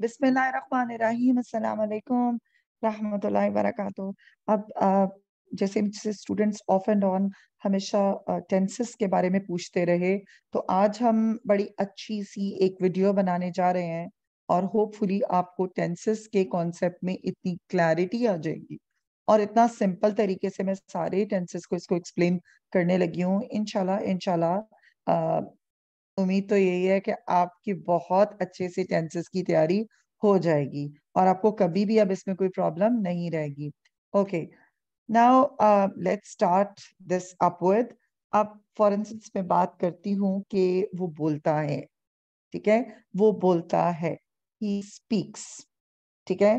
बिस्मिल्लाम रहमतुल्लाहि वरकतु अब जैसे जैसे स्टूडेंट्स ऑफ एंड ऑन हमेशा टेंसेस के बारे में पूछते रहे तो आज हम बड़ी अच्छी सी एक वीडियो बनाने जा रहे हैं और होपफुली आपको टेंसेस के कॉन्सेप्ट में इतनी क्लैरिटी आ जाएगी और इतना सिंपल तरीके से मैं सारे टेंसेस को इसको एक्सप्लेन करने लगी हूँ इनशाला इनशाला उम्मीद तो यही है कि आपकी बहुत अच्छे से टेंसेस की तैयारी हो जाएगी और आपको कभी भी अब इसमें कोई प्रॉब्लम नहीं रहेगी okay now let's start this upward अब फॉर इंस्टेंस मैं बात करती हूँ कि वो बोलता है ठीक है वो बोलता है ही स्पीक्स ठीक है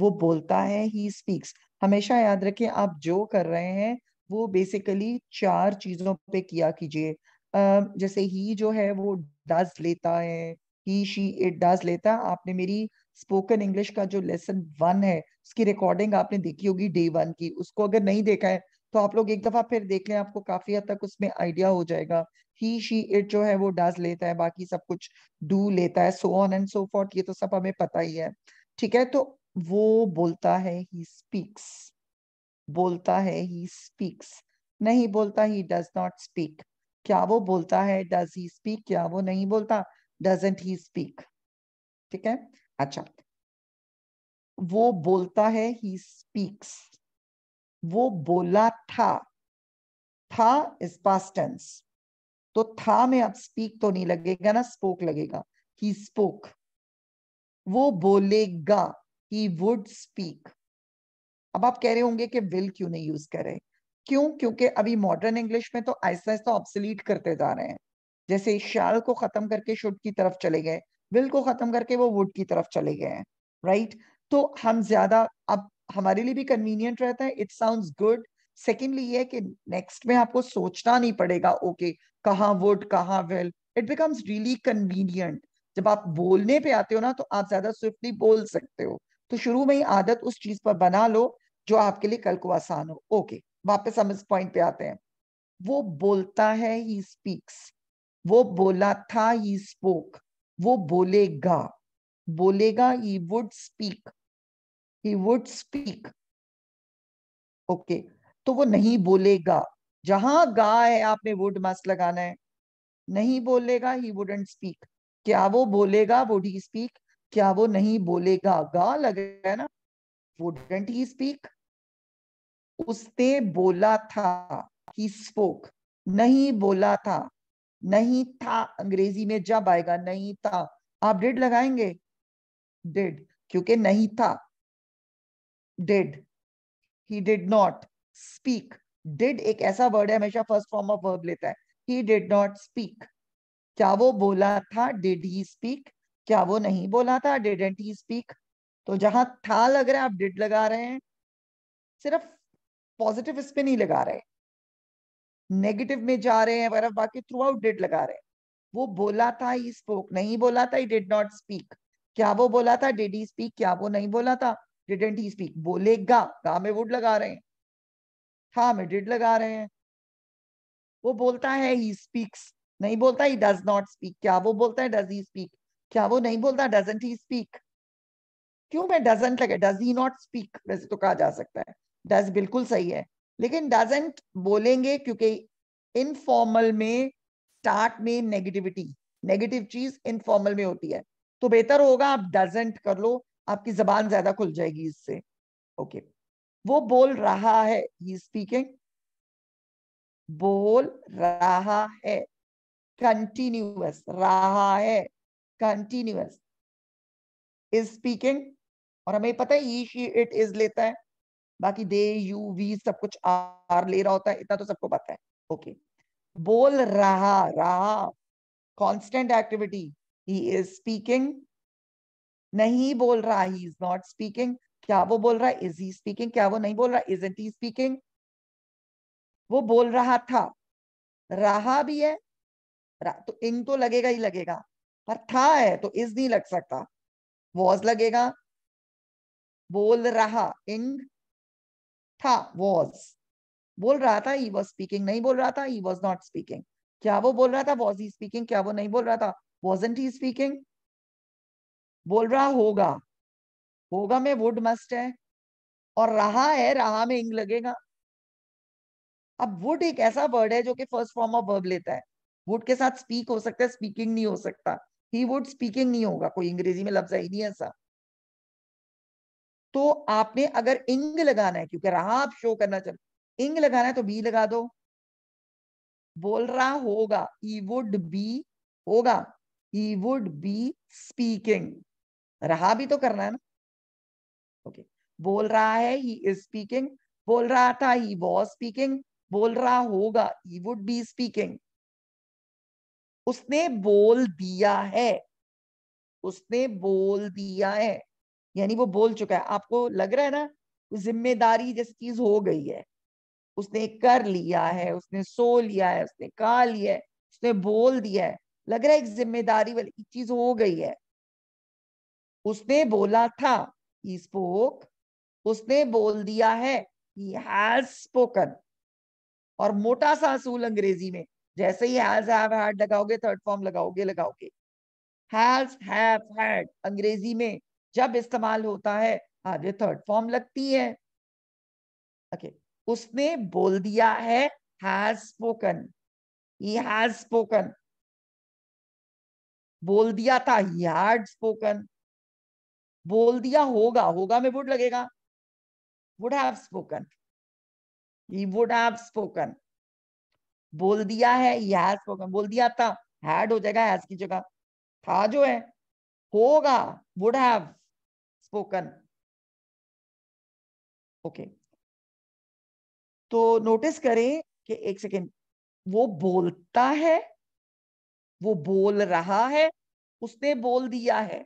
वो बोलता है ही स्पीक्स हमेशा याद रखें आप जो कर रहे हैं वो बेसिकली चार चीजों पे किया कीजिए जैसे ही जो है वो डज लेता है ही शी इट डज लेता आपने मेरी स्पोकन इंग्लिश का जो लेसन वन है उसकी रिकॉर्डिंग आपने देखी होगी डे वन की उसको अगर नहीं देखा है तो आप लोग एक दफा फिर देख लें आपको काफी हद तक उसमें आइडिया हो जाएगा ही शी इट जो है वो डज लेता है बाकी सब कुछ डू लेता है so on and so forth ये तो सब हमें पता ही है ठीक है तो वो बोलता है ही स्पीक्स बोलता है ही स्पीक्स नहीं बोलता ही डज नॉट स्पीक क्या वो बोलता है डज ही स्पीक क्या वो नहीं बोलता डजेंट ही स्पीक ठीक है अच्छा वो बोलता है ही स्पीक्स वो बोला था था इज पास टेंस तो था में अब स्पीक तो नहीं लगेगा ना स्पोक लगेगा ही स्पोक वो बोलेगा ही वुड स्पीक अब आप कह रहे होंगे कि विल क्यों नहीं यूज करे क्यों क्योंकि अभी मॉडर्न इंग्लिश में तो आहिस्ता आहिस्ता ऑब्सलीट करते जा रहे हैं जैसे शाल को खत्म करके शुड की तरफ चले गए विल को खत्म करके वो वुड की तरफ चले गए हैं राइट तो हम ज्यादा अब हमारे लिए भी कन्वीनियंट रहता है इट साउंड गुड सेकेंडली ये कि नेक्स्ट में आपको सोचना नहीं पड़ेगा ओके okay, कहाँ वुड कहाँ will it becomes really convenient जब आप बोलने पे आते हो ना तो आप ज्यादा स्विफ्टली बोल सकते हो तो शुरू में ही आदत उस चीज पर बना लो जो आपके लिए कल को आसान हो ओके okay, वापस हम इस पॉइंट पे आते हैं वो बोलता है ही स्पीक्स वो बोला था ही स्पोक वो बोलेगा बोलेगा he would speak he would speak okay तो वो नहीं बोलेगा जहां गा है आपने वुड मस्ट लगाना है नहीं बोलेगा ही वुडेंट स्पीक क्या वो बोलेगा वुड ही स्पीक क्या वो नहीं बोलेगा गा लगेगा ना ना वुडेंट ही स्पीक उसने बोला था ही स्पोक नहीं बोला था नहीं था अंग्रेजी में जब आएगा नहीं था आप डिड लगाएंगे डेड क्योंकि नहीं था did he did not speak did एक ऐसा वर्ड है हमेशा फर्स्ट फॉर्म ऑफ वर्ब लेता है ही डिड नॉट स्पीक क्या वो बोला था डिड ही स्पीक क्या वो नहीं बोला था डिडेंट ही स्पीक तो जहां था लग रहा है आप डिड लगा रहे हैं सिर्फ पॉजिटिव इस पे नहीं लगा रहे नेगेटिव में जा रहे हैं वगैरह बाकी थ्रू आउट डिड लगा रहे वो बोला था ही स्पोक नहीं बोला था ही डिड नॉट स्पीक क्या वो बोला था डिड ही स्पीक क्या वो नहीं बोला था डिडेंट ही स्पीक बोलेगा गा में वुड लगा रहे हैं था हाँ, में डिड लगा रहे हैं वो बोलता है ही स्पीक्स नहीं बोलता ही डज नॉट स्पीक क्या वो बोलता है डज ही स्पीक क्या वो नहीं बोलता डजेंट ही स्पीक क्यों मैं डजेंट लगे डज ही नॉट स्पीक वैसे तो कहा जा सकता है डज बिल्कुल सही है लेकिन डजेंट बोलेंगे क्योंकि इनफॉर्मल में स्टार्ट में नेगेटिविटी नेगेटिव चीज इनफॉर्मल में होती है तो बेहतर होगा आप डजेंट कर लो आपकी जबान ज्यादा खुल जाएगी इससे ओके वो बोल रहा है ही स्पीकिंग बोल रहा है कंटिन्यूस रहा है कंटिन्यूस इज स्पीकिंग और हमें पता है ई शी इट इज लेता है बाकी दे यू वी सब कुछ आर ले रहा होता है इतना तो सबको पता है ओके बोल रहा रहा constant activity he is speaking नहीं बोल रहा ही इज नॉट स्पीकिंग क्या वो बोल रहा है इज ही स्पीकिंग क्या वो नहीं बोल रहा इज ही स्पीकिंग वो बोल रहा था रहा भी है तो इन तो लगेगा ही लगेगा पर था है तो इज नहीं लग सकता वॉज लगेगा बोल रहा इंग था वॉज बोल रहा था ही वॉज स्पीकिंग नहीं बोल रहा था ही वॉज नॉट स्पीकिंग क्या वो बोल रहा था वॉज ही स्पीकिंग क्या वो नहीं बोल रहा था वॉजेंट ही स्पीकिंग बोल रहा होगा होगा में वुड मस्ट है और रहा है रहा में इंग लगेगा अब वुड एक ऐसा वर्ड है जो कि फर्स्ट फॉर्म ऑफ वर्ब लेता है वुड के साथ स्पीक हो सकता है स्पीकिंग नहीं हो सकता ही वुड स्पीकिंग नहीं होगा कोई अंग्रेजी में लफ्ज है ही नहीं ऐसा तो आपने अगर इंग लगाना है क्योंकि रहा आप शो करना चाहते इंग लगाना है तो बी लगा दो बोल रहा होगा ई वुड बी होगा ई वुड बी स्पीकिंग रहा भी तो करना है ना ओके okay. बोल रहा है ही इज स्पीकिंग बोल रहा था ही वॉज स्पीकिंग बोल रहा होगा ही वुड बी स्पीकिंग उसने बोल दिया है उसने बोल दिया है यानी वो बोल चुका है आपको लग रहा है ना जिम्मेदारी जैसी चीज हो गई है उसने कर लिया है उसने सो लिया है उसने कहा लिया है उसने बोल दिया है लग रहा है एक जिम्मेदारी वाली चीज हो गई है उसने बोला था ही स्पोक उसने बोल दिया है ही हैज स्पोकन और मोटा सा असूल अंग्रेजी में जैसे ही हैज हैव हैड लगाओगे थर्ड फॉर्म लगाओगे लगाओगे हैज हैव हैड अंग्रेजी में जब इस्तेमाल होता है आगे थर्ड फॉर्म लगती है ओके okay. उसने बोल दिया है has spoken he has spoken बोल दिया था ही हैड स्पोकन बोल दिया होगा होगा में वुड लगेगा would have spoken he would have spoken बोल दिया है ही हैज स्पोकन बोल दिया था हैड हो जाएगा हैज की जगह था जो है होगा वुड हैव स्पोकन ओके तो नोटिस करें कि एक सेकेंड वो बोलता है वो बोल रहा है उसने बोल दिया है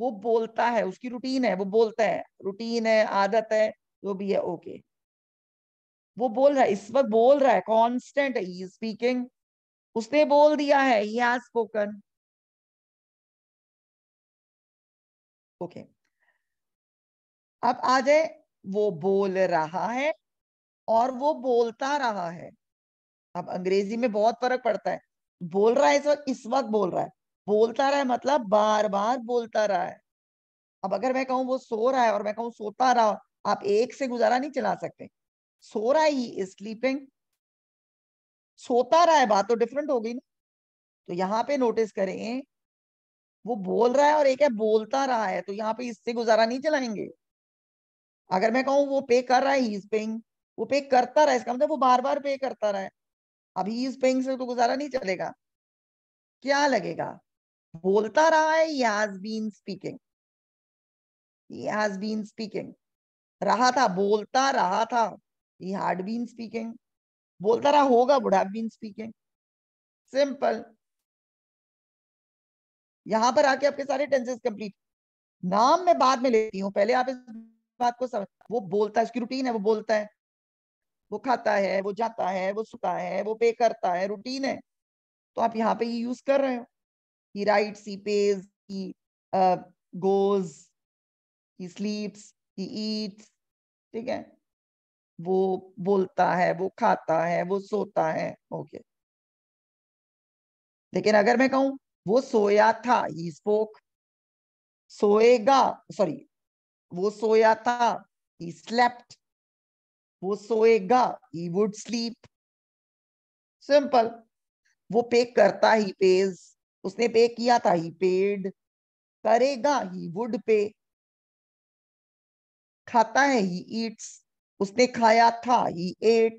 वो बोलता है उसकी रूटीन है वो बोलता है रूटीन है आदत है जो भी है ओके वो बोल रहा है इस वक्त बोल रहा है कॉन्स्टेंट है स्पीकिंग उसने बोल दिया है ही हैज स्पोकन ओके अब आ जाए वो बोल रहा है और वो बोलता रहा है अब अंग्रेजी में बहुत फर्क पड़ता है बोल रहा है इस वक्त इस वक्त बोल रहा है बोलता रहा है मतलब बार बार बोलता रहा है अब अगर मैं कहूँ वो सो रहा है और मैं कहूँ सोता रहा आप एक से गुजारा नहीं चला सकते सो रहा है ही स्लीपिंग सोता रहा है बात तो डिफरेंट हो गई ना तो यहाँ पे नोटिस करें वो बोल रहा है और एक है बोलता रहा है तो यहाँ पे इससे गुजारा नहीं चलाएंगे अगर मैं कहूँ वो पे कर रहा है ही इज पेइंग वो पे करता रहा है इसका मतलब वो बार बार पे करता रहा है अब ही इज पेइंग से तो गुजारा नहीं चलेगा क्या लगेगा बोलता रहा है has been speaking has been speaking रहा था बोलता रहा था ही हैड बीन स्पीकिंग बोलता रहा होगा would have been speaking simple यहाँ पर आके आपके सारे टेंसेस कंप्लीट नाम मैं बाद में लेती हूँ पहले आप इस बात को समझ वो बोलता है उसकी रूटीन है वो बोलता है वो खाता है वो जाता है वो सुता है वो पे करता है रूटीन है तो आप यहाँ पे ये यूज कर रहे हो he write he pays he goes he sleeps he eats ठीक है वो बोलता है वो खाता है वो सोता है ओके okay. लेकिन अगर मैं कहूं वो सोया था ही स्पोक सोएगा सॉरी वो सोया था ही स्लेप्ट वो सोएगा ही वुड स्लीप सिंपल वो पे करता ही पेज उसने पे किया था ही पेड करेगा ही वुड पे खाता है ही ईट्स उसने खाया था ही एट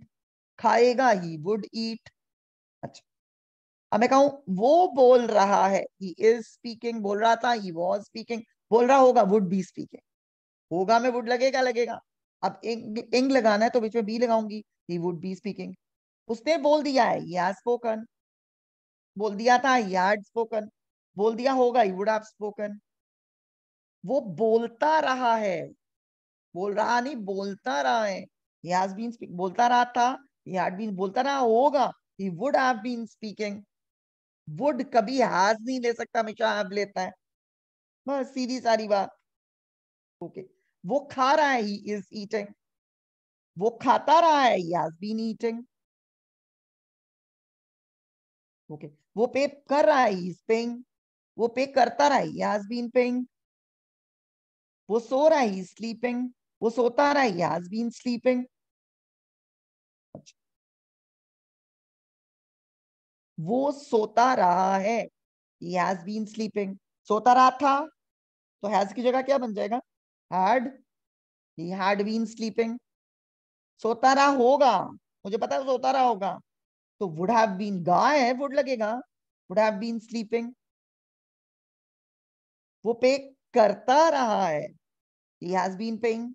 खाएगा ही वुड ईट अच्छा अब मैं कहूँ वो बोल रहा है ही इज स्पीकिंग बोल रहा था ही वॉज स्पीकिंग बोल रहा होगा वुड बी स्पीकिंग होगा में वुड लगेगा लगेगा अब इंग, लगाना है तो बीच में बी लगाऊंगी ही वुड बी स्पीकिंग उसने बोल दिया है ही हैज स्पोकन बोल दिया था ही हैड स्पोकन बोल दिया होगा ही वुड हैव स्पोकन वो बोलता रहा है बोल रहा नहीं बोलता रहा है ही हैज बीन बोलता रहा था ही हैड बीन बोलता रहा होगा he would have been speaking would कभी हैज नहीं ले सकता हमेशा हैव लेता है बस सीधी सारी बात ओके okay. वो खा रहा है ही इज ईटिंग वो खाता रहा है he has been eating okay वो पे कर रहा है ही इज पेइंग वो पे करता रहा है ही हैज बीन पेइंग वो सो रहा है ही स्लीपिंग वो सोता रहा है ही हैज बीन स्लीपिंग वो सोता रहा है he has been sleeping. सोता रहा था तो हैज की जगह क्या बन जाएगा had he had been sleeping. सोता रहा होगा मुझे पता है तो सोता रहा होगा तो वुड हैव बीन गा है वुड लगेगा वुड हैव बीन स्लीपिंग वो पे करता रहा है he has been paying.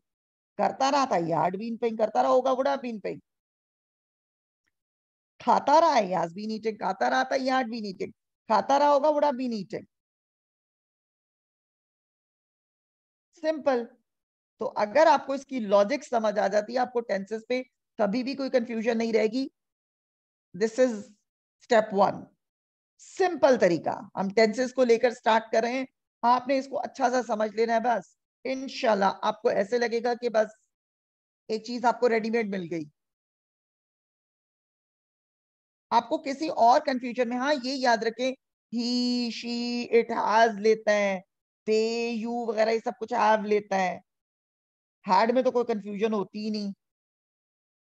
करता रहा था he had been paying. करता रहा होगा वुड हैव बीन पेइंग खाता रहा है हैज बीन ईटिंग खाता रहा था यहाँ हैड बीन ईटिंग खाता रहा होगा would have been eating simple तो अगर आपको इसकी लॉजिक समझ आ जाती है आपको टेंसेस पे कभी भी कोई कंफ्यूजन नहीं रहेगी this is step one simple तरीका हम टेंसेस को लेकर स्टार्ट कर रहे हैं आपने इसको अच्छा सा समझ लेना है बस इनशाला आपको ऐसे लगेगा कि बस एक चीज आपको रेडीमेड मिल गई आपको किसी और कंफ्यूजन में हाँ ये याद रखें ही शी इट हैज लेता है दे यू वगैरह ये सब कुछ हैव लेता है हैड में तो कोई कंफ्यूजन होती ही नहीं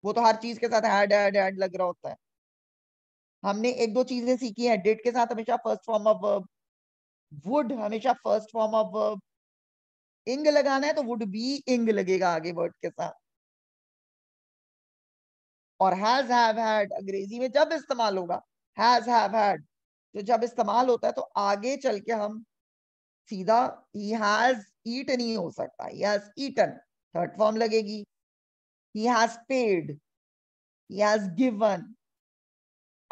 वो तो हर चीज के साथ हैड हैड हैड लग रहा होता है हमने एक दो चीजें सीखी है डेट के साथ हमेशा first form of verb would हमेशा first form of verb ing लगाना है तो वुड बी इंग लगेगा आगे वर्ड के साथ और हैज हैव हैड अंग्रेजी में जब इस्तेमाल होगा हैज हैव हैड तो जब इस्तेमाल होता है तो आगे चल के हम सीधा ही हैज ईट नहीं हो सकता he has eaten third form लगेगी he has paid he has given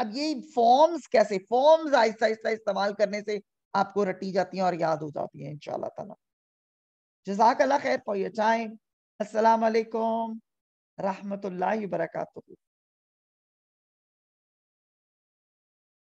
अब ये फॉर्म्स कैसे फॉर्म्स आहिस्ता आहिस्ता इस्तेमाल करने से आपको रटी जाती हैं और याद हो जाती हैं इंशाल्लाह ताला जजाक अल्लाह खैर फॉर योर टाइम अस्सलाम वालेकुम रहमतुल्लाह बरकत